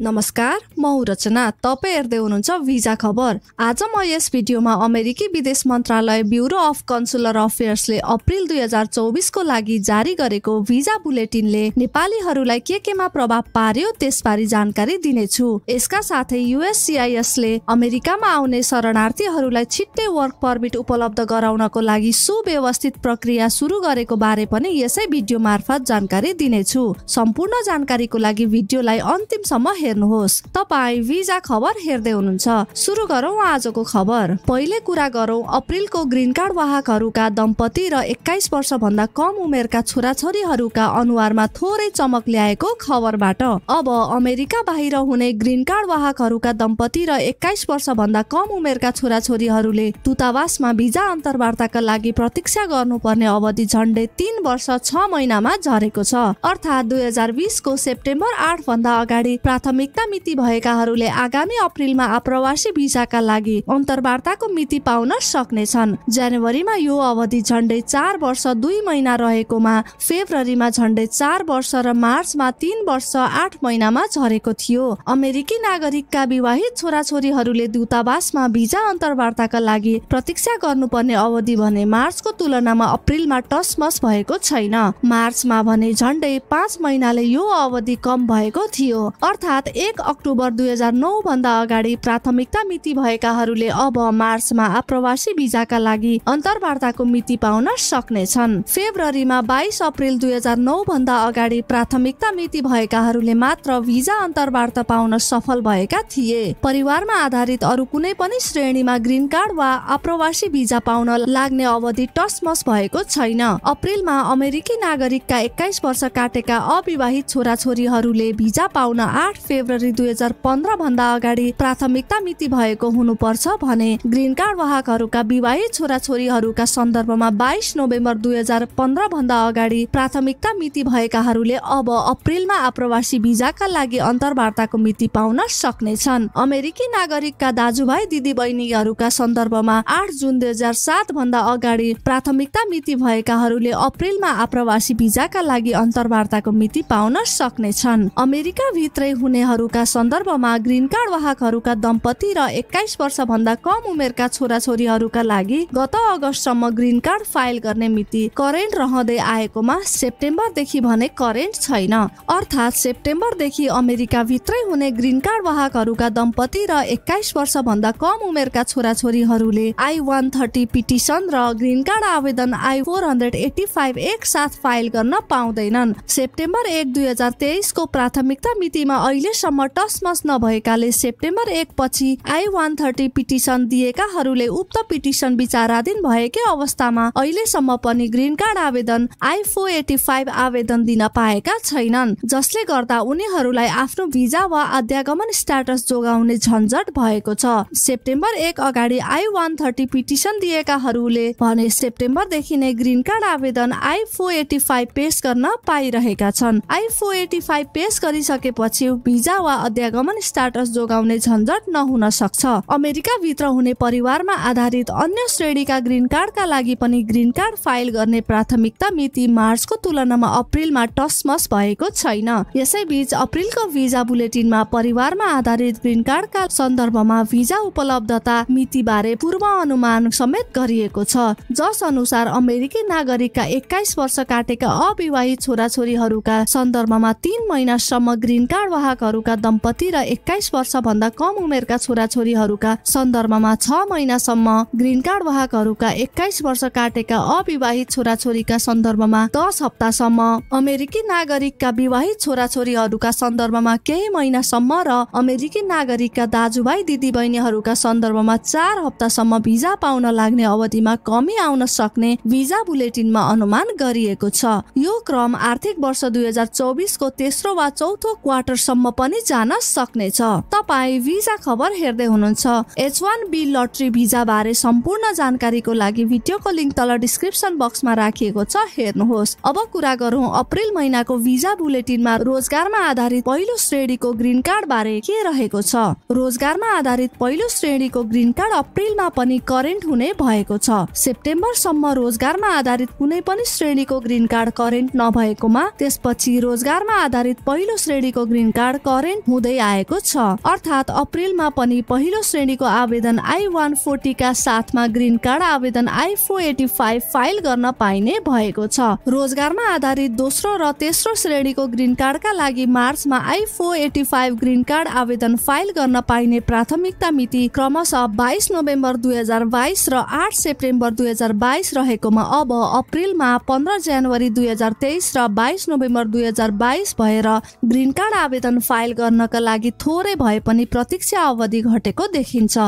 नमस्कार म रचना तपाईँ हेर्दै हुनुहुन्छ भिजा खबर आज म यस भिडियोमा अमेरिकी विदेश मन्त्रालय ब्युरो अफ कन्सुलर अफेयर्सले अप्रिल दुई हजार चौबिसको लागि जारी गरेको भिजा बुलेटिनले नेपालीहरूलाई के केमा प्रभाव पार्यो त्यसबारे जानकारी दिनेछु यसका साथै युएससिआइएसले अमेरिकामा आउने शरणार्थीहरूलाई छिट्टै वर्क पर्मिट उपलब्ध गराउनको लागि सुव्यवस्थित प्रक्रिया सुरु गरेको बारे पनि यसै भिडियो मार्फत जानकारी दिनेछु सम्पूर्ण जानकारीको लागि भिडियोलाई अन्तिमसम्म हेर्नुहोस् तपाईँ भिजा खबर हेर्दै हुनुहुन्छ सुरु गरौँ आजको खबर पहिले कुरा गरौँ अप्रिलको ग्रिन कार्ड वाहकहरूका दम्पति र एक्काइस वर्ष भन्दा कम उमेरका छोराछोरीहरूका अनुहारमा थोरै चमक ल्याएको खबरबाट अब अमेरिका बाहिर हुने ग्रिन कार्ड वाहकहरूका दम्पति र एक्काइस वर्ष भन्दा कम उमेरका छोराछोरीहरूले दूतावासमा भिजा अन्तर्वार्ताका लागि प्रतीक्षा गर्नुपर्ने अवधि झन्डै तीन वर्ष छ महिनामा झरेको छ अर्थात् दुई हजार बिसको सेप्टेम्बर आठ भन्दा अगाडि प्राथमिक प्राथमिकता मिति भएकाहरूले आगामी अप्रेलमा आप्रवासी भिसाका लागि अन्तर्वार्ताको मिति पाउन सक्नेछन् जनवरीमा यो अवधि झन्डै चार वर्ष दुई महिना रहेकोमा फेब्रुअरीमा झन्डै चार वर्ष र मार्चमा तीन वर्ष आठ महिनामा झरेको थियो अमेरिकी नागरिकका विवाहित छोराछोरीहरूले दूतावासमा भिजा अन्तर्वार्ताका लागि प्रतीक्षा गर्नुपर्ने अवधि भने मार्चको तुलनामा अप्रेलमा टसमस भएको छैन मार्चमा भने झन्डै पाँच महिनाले यो अवधि कम भएको थियो अर्थात् अर्थात् एक अक्टोबर दुई हजार नौभन्दा अगाडि प्राथमिकता मिति भएकाहरूले अब मार्चमा आप्रवासी भिजाका लागि अन्तर्वार्ताको मिति पाउन सक्नेछन् फेब्रुअरीमा बाइस अप्रेल दुई हजार नौभन्दा अगाडि प्राथमिकता मिति भएकाहरूले मात्र भिजा अन्तर्वार्ता पाउन सफल भएका थिए परिवारमा आधारित अरू कुनै पनि श्रेणीमा ग्रिन कार्ड वा आप्रवासी भिजा पाउन लाग्ने अवधि टसमस भएको छैन अप्रेलमा अमेरिकी नागरिकका एक्काइस वर्ष काटेका अविवाहित छोराछोरीहरूले भिजा पाउन आठ फेब्रुअरी दुई हजार पन्ध्र भन्दा अगाडि प्राथमिकता मिति भएको हुनुपर्छ भने ग्रिन कार्ड वाहकहरूका विवाहित छोराछोरीहरूका सन्दर्भमा बाइस नोभेम्बर दुई हजार पन्ध्र भन्दा अगाडि प्राथमिकता मिति भएकाहरूले अब अप्रेलमा आप्रवासी भिजाका लागि अन्तर्वार्ताको मिति पाउन सक्नेछन् अमेरिकी नागरिकका दाजुभाइ दिदी बहिनीहरूका सन्दर्भमा आठ जुन दुई हजार सात भन्दा अगाडि प्राथमिकता मिति भएकाहरूले अप्रेलमा आप्रवासी भिजाका लागि अन्तर्वार्ताको मिति पाउन सक्नेछन् अमेरिका भित्रै हुने निर्णयहरूका सन्दर्भमा ग्रिन कार्ड वाहकहरूका दम्पति र एक्काइस वर्षभन्दा कम उमेरका छोराछोरीहरूका लागि गत अगस्तसम्म ग्रिन कार्ड फाइल गर्ने मिति करेन्ट रहँदै आएकोमा सेप्टेम्बरदेखि भने करेन्ट छैन अर्थात् सेप्टेम्बरदेखि भित्रै हुने ग्रिन कार्ड वाहकहरूका दम्पति र एक्काइस वर्षभन्दा कम उमेरका छोराछोरीहरूले आई वान थर्टी पिटिसन र ग्रिन कार्ड आवेदन I four hundred eighty five एक साथ फाइल गर्न पाउँदैनन् सेप्टेम्बर एक दुई हजार तेइसको प्राथमिकता मितिमा अहिले अहिलेसम्म टसमस नभएकाले सेप्टेम्बर एक पछि आई वान थर्टी पिटिसन दिएकाहरूले उक्त पिटिसन विचाराधीन भएकै अवस्थामा अहिलेसम्म पनि ग्रिन कार्ड आवेदन आई फोर एटी फाइभ आवेदन दिन पाएका छैनन् जसले गर्दा उनीहरूलाई आफ्नो भिजा वा अध्यागमन स्ट्याटस जोगाउने झन्झट भएको छ सेप्टेम्बर एक अगाडि आई वान थर्टी पिटिसन दिएकाहरूले भने सेप्टेम्बरदेखि नै ग्रिन कार्ड आवेदन आई फोर एटी फाइभ पेस गर्न पाइरहेका छन् आई फोर एटी फाइभ पेस गरिसकेपछि भिजा वा अध्यागमन स्टाटस जोगाउने झन्झट नहुन सक्छ अमेरिका भित्र हुने परिवारमा आधारित अन्य श्रेणीका ग्रिन कार्डका लागि पनि ग्रिन कार्ड फाइल गर्ने प्राथमिकता मिति मार्चको तुलनामा अप्रिलमा टसमस भएको छैन यसैबीच अप्रिलको भिजा बुलेटिनमा परिवारमा आधारित ग्रिन कार्डका सन्दर्भमा भिजा उपलब्धता मिति बारे पूर्व अनुमान समेत गरिएको छ जस अनुसार अमेरिकी नागरिकका एक्काइस वर्ष काटेका अविवाहित छोराछोरीहरूका सन्दर्भमा तीन महिनासम्म ग्रिन कार्ड वाहकहरू महिलाहरूका दम्पति र एक्काइस वर्षभन्दा कम उमेरका छोराछोरीहरूका सन्दर्भमा छ महिनासम्म ग्रिन कार्ड वाहकहरूका एक्काइस वर्ष काटेका अविवाहित छोराछोरीका सन्दर्भमा दस हप्तासम्म अमेरिकी नागरिकका विवाहित छोराछोरीहरूका सन्दर्भमा केही महिनासम्म र अमेरिकी नागरिकका दाजुभाइ दिदीबहिनीहरूका सन्दर्भमा चार हप्तासम्म भिजा पाउन लाग्ने अवधिमा कमी आउन सक्ने भिजा बुलेटिनमा अनुमान गरिएको छ यो क्रम आर्थिक वर्ष दुई हजार चौबिसको तेस्रो वा चौथो क्वार्टरसम्म पनि जान सक्नेछ तपाईँ भिजा खबर हेर्दै हुनुहुन्छ H one B lottery visa बारे सम्पूर्ण जानकारीको लागि भिडियोको लिङ्क तल डिस्क्रिप्सन बक्समा राखिएको छ हेर्नुहोस् अब कुरा गरौँ अप्रेल महिनाको भिजा बुलेटिनमा रोजगारमा आधारित पहिलो श्रेणीको ग्रिन कार्ड बारे के रहेको छ रोजगारमा आधारित पहिलो श्रेणीको ग्रिन कार्ड अप्रेलमा पनि करेन्ट हुने भएको छ सेप्टेम्बरसम्म रोजगारमा आधारित कुनै पनि श्रेणीको ग्रिन कार्ड करेन्ट नभएकोमा त्यसपछि रोजगारमा आधारित पहिलो श्रेणीको ग्रिन कार्ड करेन्ट हुँदै आएको छ अर्थात् अप्रेलमा पनि पहिलो श्रेणीको आवेदन आई वान फोर्टीका साथमा ग्रिन कार्ड आवेदन I four eighty five file गर्न पाइने भएको छ रोजगारमा आधारित दोस्रो र तेस्रो श्रेणीको ग्रिन कार्डका लागि मार्चमा I four eighty five green card आवेदन फाइल गर्न पाइने प्राथमिकता मिति क्रमशः बाइस नोभेम्बर दुई हजार बाइस र आठ सेप्टेम्बर दुई हजार बाइस रहेकोमा अब अप्रेलमा पन्ध्र जनवरी दुई हजार तेइस र बाइस नोभेम्बर दुई हजार बाइस भएर ग्रिन कार्ड आवेदन फाइल गर्नका लागि थोरै भए पनि प्रतीक्षा अवधि घटेको देखिन्छ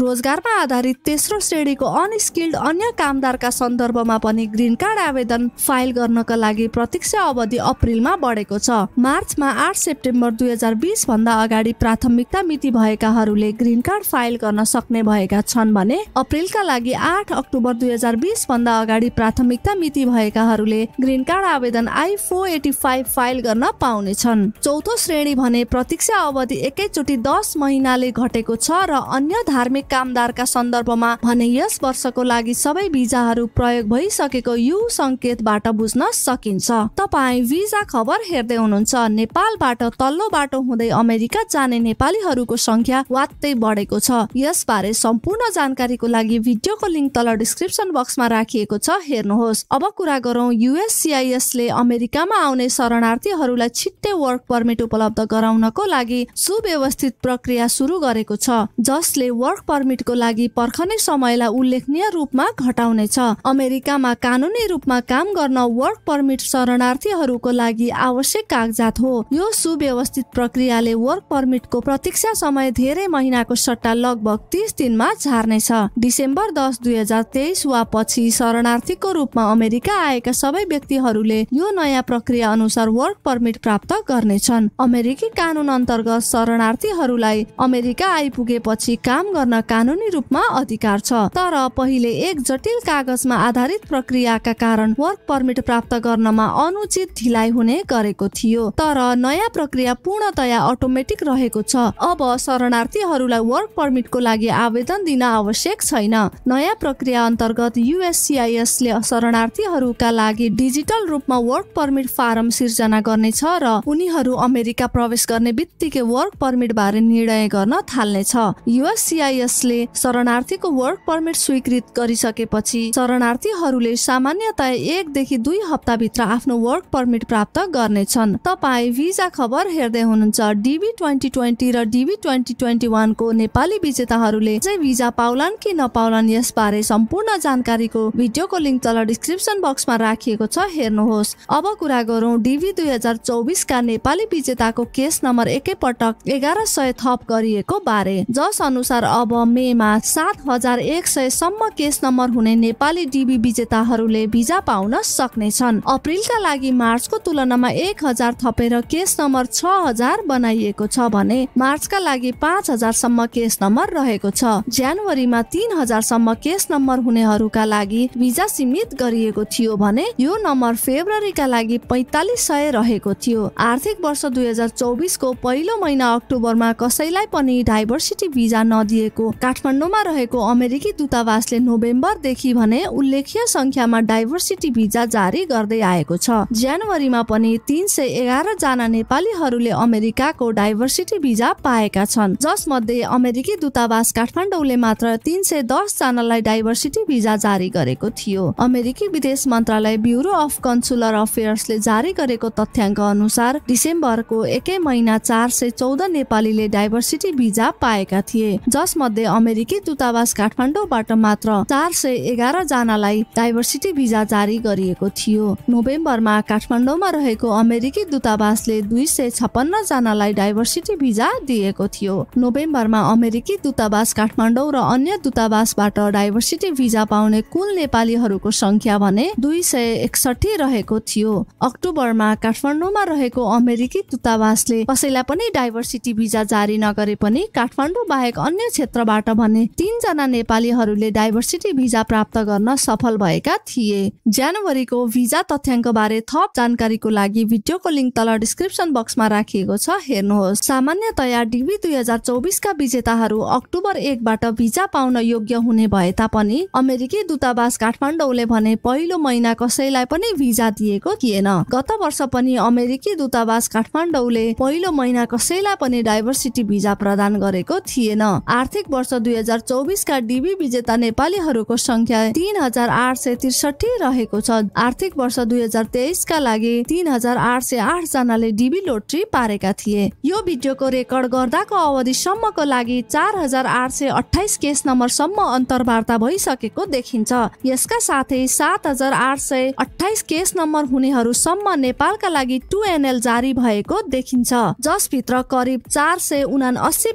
रोजगारमा आधारित तेस्रो श्रेणीको अनस्किल्ड अन्य कामदारका सन्दर्भमा पनि ग्रिन कार्ड आवेदन फाइल गर्नका लागि प्रतीक्षा अवधि अप्रेलमा बढेको छ मार्चमा आठ सेप्टेम्बर दुई हजार बिस भन्दा अगाडि प्राथमिकता मिति भएकाहरूले ग्रिन कार्ड फाइल गर्न सक्ने भएका छन् भने अप्रेलका लागि आठ अक्टोबर दुई हजार बिस भन्दा अगाडि प्राथमिकता मिति भएकाहरूले ग्रिन कार्ड आवेदन I four eighty five file गर्न पाउनेछन् चौथो श्रेणी भने भने प्रतीक्षा अवधि एकैचोटि दस महिनाले घटेको छ र अन्य धार्मिक कामदारका सन्दर्भमा भने यस वर्षको लागि सबै भिजाहरू प्रयोग भइसकेको यु सङ्केतबाट बुझ्न सकिन्छ तपाईँ भिजा खबर हेर्दै हुनुहुन्छ नेपालबाट तल्लो बाटो हुँदै अमेरिका जाने नेपालीहरूको संख्या वात्तै बढेको छ यसबारे सम्पूर्ण जानकारीको लागि भिडियोको लिङ्क तल डिस्क्रिप्सन बक्समा राखिएको छ हेर्नुहोस् अब कुरा गरौँ युएससिआइएसले अमेरिकामा आउने शरणार्थीहरूलाई छिट्टै वर्क पर्मिट उपलब्ध गराउनको लागि सुव्यवस्थित प्रक्रिया सुरु गरेको छ जसले वर्क पर्मिटको लागि पर्खने समयलाई उल्लेखनीय रूपमा घटाउनेछ अमेरिकामा कानुनी रूपमा काम गर्न वर्क पर्मिट शरणार्थीहरूको लागि आवश्यक कागजात हो यो सुव्यवस्थित प्रक्रियाले वर्क पर्मिटको प्रतीक्षा समय धेरै महिनाको सट्टा लगभग तिस दिनमा झार्नेछ डिसेम्बर दस दुई हजार तेइस वा पछि शरणार्थीको रूपमा अमेरिका आएका सबै व्यक्तिहरूले यो नयाँ प्रक्रिया अनुसार वर्क पर्मिट प्राप्त गर्नेछन् अमेरिकी कानुन अन्तर्गत शरणार्थीहरूलाई अमेरिका आइपुगेपछि काम गर्न कानुनी रूपमा अधिकार छ तर पहिले एक जटिल कागजमा आधारित प्रक्रियाका कारण वर्क पर्मिट प्राप्त गर्नमा अनुचित ढिलाइ हुने गरेको थियो तर नयाँ प्रक्रिया पूर्णतया अटोमेटिक रहेको छ अब शरणार्थीहरूलाई वर्क पर्मिटको लागि आवेदन दिन आवश्यक छैन नयाँ प्रक्रिया अन्तर्गत ले शरणार्थीहरूका लागि डिजिटल रूपमा वर्क पर्मिट फारम सिर्जना गर्नेछ र उनीहरू अमेरिका प्रवेश प्रवेश गर्ने बित्तिकै वर्क पर्मिट बारे निर्णय गर्न थाल्नेछ युएससिआइएसले शरणार्थीको वर्क पर्मिट स्वीकृत गरिसकेपछि शरणार्थीहरूले सामान्यतया एकदेखि दुई हप्ताभित्र आफ्नो वर्क पर्मिट प्राप्त गर्नेछन् तपाईँ भिजा खबर हेर्दै हुनुहुन्छ डिबी ट्वेन्टी ट्वेन्टी र डिबी ट्वेन्टी ट्वेन्टी वानको नेपाली विजेताहरूले चाहिँ भिजा पाउलान् कि नपाउलान् बारे सम्पूर्ण जानकारीको भिडियोको लिङ्क तल डिस्क्रिप्सन बक्समा राखिएको छ हेर्नुहोस् अब कुरा गरौँ डिबी दुई हजार चौबिसका नेपाली विजेताको केस प्रदेश नम्बर एकैपटक एघार सय थप गरिएको बारे जस अनुसार अब मेमा सात हजार एक सय सम्म केस नम्बर हुने नेपाली डिबी विजेताहरूले भिजा पाउन सक्ने छन् अप्रिलका लागि मार्चको तुलनामा एक हजार थपेर केस नम्बर छ हजार बनाइएको छ भने मार्चका लागि पाँच सम्म केस नम्बर रहेको छ जनवरीमा तीन हजारसम्म केस नम्बर हुनेहरूका लागि भिजा सीमित गरिएको थियो भने यो नम्बर फेब्रुअरीका लागि पैतालिस सय रहेको थियो आर्थिक वर्ष दुई हजार चौबिस चौबिसको पहिलो महिना अक्टोबरमा कसैलाई पनि डाइभर्सिटी भिजा नदिएको काठमाडौँमा रहेको अमेरिकी दूतावासले नोभेम्बरदेखि भने उल्लेखीय संख्यामा डाइभर्सिटी भिजा जारी गर्दै आएको छ जनवरीमा पनि तीन सय एघार जना नेपालीहरूले अमेरिकाको डाइभर्सिटी भिजा पाएका छन् जसमध्ये अमेरिकी दूतावास काठमाडौँले मात्र तीन सय दस जनालाई डाइभर्सिटी भिजा जारी गरेको थियो अमेरिकी विदेश मन्त्रालय ब्युरो अफ कन्सुलर अफेयर्सले जारी गरेको तथ्याङ्क अनुसार डिसेम्बरको एकै महिना चार सय चौध नेपालीले डाइभर्सिटी भिजा पाएका थिए जसमध्ये अमेरिकी दूतावास काठमाडौँबाट मात्र चार सय एघार जनालाई डाइभर्सिटी भिजा जारी गरिएको थियो नोभेम्बरमा काठमाडौँमा रहेको अमेरिकी दूतावासले दुई सय छपन्न जनालाई डाइभर्सिटी भिजा दिएको थियो नोभेम्बरमा अमेरिकी दूतावास काठमाडौँ र अन्य दूतावासबाट डाइभर्सिटी भिजा पाउने कुल नेपालीहरूको संख्या भने दुई सय एकसठी रहेको थियो अक्टोबरमा काठमाडौँमा रहेको अमेरिकी दूतावासले बसे कसैलाई पनि डाइभर्सिटी भिजा जारी नगरे पनि काठमाडौँ बाहेक अन्य क्षेत्रबाट भने तीनजना नेपालीहरूले डाइभर्सिटी भिजा प्राप्त गर्न सफल भएका थिए जनवरीको भिजा तथ्याङ्क बारे थप जानकारीको लागि भिडियोको लिङ्क तल डिस्क्रिप्सन बक्समा राखिएको छ हेर्नुहोस् सामान्यतया डिबी दुई हजार चौबिसका विजेताहरू अक्टोबर एकबाट भिजा पाउन योग्य हुने भए तापनि अमेरिकी दूतावास काठमाडौँले भने पहिलो महिना कसैलाई पनि भिजा दिएको थिएन गत वर्ष पनि अमेरिकी दूतावास काठमाडौँले पहिलो महिना कसैलाई पनि डाइभर्सिटी भिजा प्रदान गरेको थिएन आर्थिक वर्ष दुई हजार चौबिसका डिबी विजेता नेपालीहरूको संख्या तिन हजार आठ सय त्रिसठी रहेको छ आर्थिक वर्ष दुई हजार तेइसका लागि तिन हजार आठ सय आठ जनाले डिबी लोट्री पारेका थिए यो भिडियोको रेकर्ड गर्दाको अवधिसम्मको लागि चार हजार आठ सय अठाइस केस नम्बरसम्म अन्तर्वार्ता भइसकेको देखिन्छ यसका साथै सात हजार आठ सय अठाइस केस नम्बर हुनेहरूसम्म नेपालका लागि टु एनएल जारी भएको देखिन्छ जसभित्र करिब चार सय उना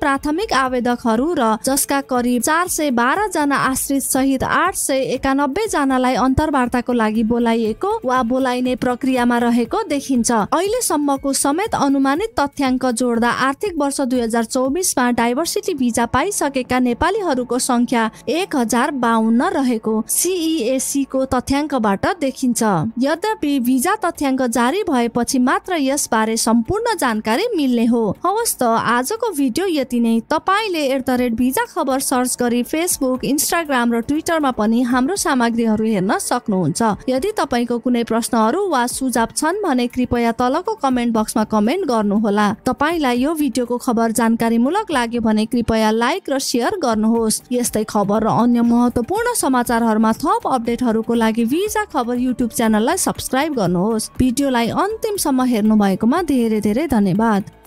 प्राथमिक आवेदकहरू र जसका करिब चार सय बाह्र जना आश्रित सहित आठ सय एकानब्बे जनालाई अन्तर्वार्ताको लागि बोलाइएको वा बोलाइने प्रक्रियामा रहेको देखिन्छ अहिलेसम्मको समेत अनुमानित तथ्याङ्क जोड्दा आर्थिक वर्ष दुई हजार चौबिसमा डाइभर्सिटी भिजा पाइसकेका नेपालीहरूको संख्या एक हजार बाहन्न रहेको सिइएसी को तथ्याङ्कबाट देखिन्छ यद्यपि भिजा तथ्याङ्क जारी भएपछि मात्र यस बारे सम्पूर्ण जानकारी जानकारी मिल्ने हो हवस् त आजको भिडियो यति नै तपाईँले एट द रेट भिजा खबर सर्च गरी फेसबुक इन्स्टाग्राम र ट्विटरमा पनि हाम्रो सामग्रीहरू हेर्न सक्नुहुन्छ यदि तपाईँको कुनै प्रश्नहरू वा सुझाव छन् भने कृपया तलको कमेन्ट बक्समा कमेन्ट गर्नुहोला तपाईँलाई यो भिडियोको खबर जानकारीमूलक लाग्यो भने कृपया लाइक र सेयर गर्नुहोस् यस्तै खबर र अन्य महत्त्वपूर्ण समाचारहरूमा थप अपडेटहरूको लागि भिजा खबर युट्युब च्यानललाई सब्सक्राइब गर्नुहोस् भिडियोलाई अन्तिमसम्म हेर्नु भएकोमा धेरै धेरै धन्यवाद बाद